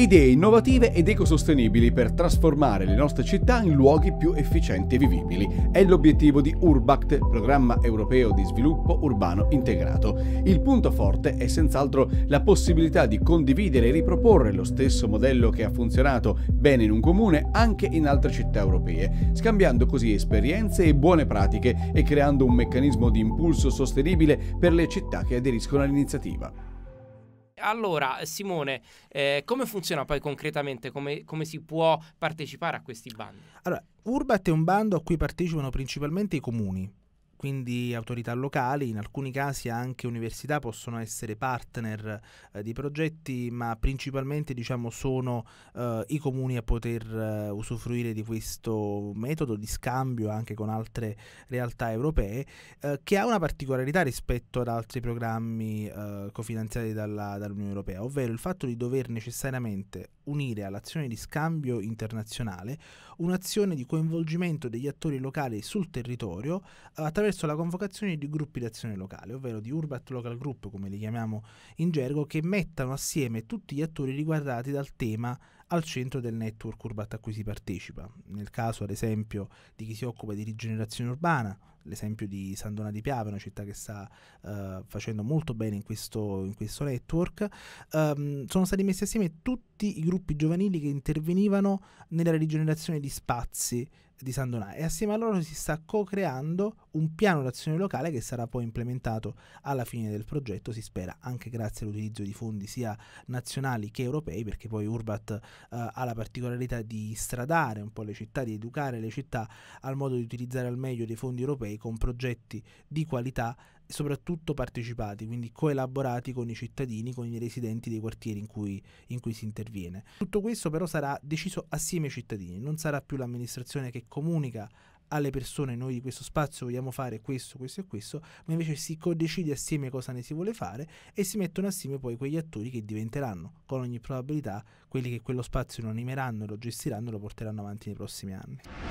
Idee innovative ed ecosostenibili per trasformare le nostre città in luoghi più efficienti e vivibili è l'obiettivo di Urbact, programma europeo di sviluppo urbano integrato. Il punto forte è senz'altro la possibilità di condividere e riproporre lo stesso modello che ha funzionato bene in un comune anche in altre città europee, scambiando così esperienze e buone pratiche e creando un meccanismo di impulso sostenibile per le città che aderiscono all'iniziativa. Allora, Simone, eh, come funziona poi concretamente? Come, come, si può partecipare a questi bandi? Allora, Urbat è un bando a cui partecipano principalmente i comuni quindi autorità locali, in alcuni casi anche università possono essere partner eh, di progetti, ma principalmente diciamo, sono eh, i comuni a poter eh, usufruire di questo metodo di scambio anche con altre realtà europee, eh, che ha una particolarità rispetto ad altri programmi eh, cofinanziati dall'Unione Europea, ovvero il fatto di dover necessariamente unire all'azione di scambio internazionale un'azione di coinvolgimento degli attori locali sul territorio eh, attraverso la convocazione di gruppi d'azione locale, ovvero di Urbat Local Group come li chiamiamo in gergo, che mettano assieme tutti gli attori riguardati dal tema al centro del network Urbat a cui si partecipa. Nel caso, ad esempio, di chi si occupa di rigenerazione urbana, l'esempio di San Donato di Piave, una città che sta uh, facendo molto bene in questo, in questo network, um, sono stati messi assieme tutti i gruppi giovanili che intervenivano nella rigenerazione di spazi di San Donà e assieme a loro si sta co-creando un piano d'azione locale che sarà poi implementato alla fine del progetto, si spera, anche grazie all'utilizzo di fondi sia nazionali che europei, perché poi Urbat eh, ha la particolarità di stradare un po' le città, di educare le città al modo di utilizzare al meglio dei fondi europei con progetti di qualità soprattutto partecipati, quindi coelaborati con i cittadini, con i residenti dei quartieri in cui, in cui, si interviene. Tutto questo però sarà deciso assieme ai cittadini, non sarà più l'amministrazione che comunica alle persone noi di questo spazio vogliamo fare questo, questo e questo, ma invece si decide assieme cosa ne si vuole fare e si mettono assieme poi quegli attori che diventeranno con ogni probabilità quelli che quello spazio lo animeranno, lo gestiranno e lo porteranno avanti nei prossimi anni.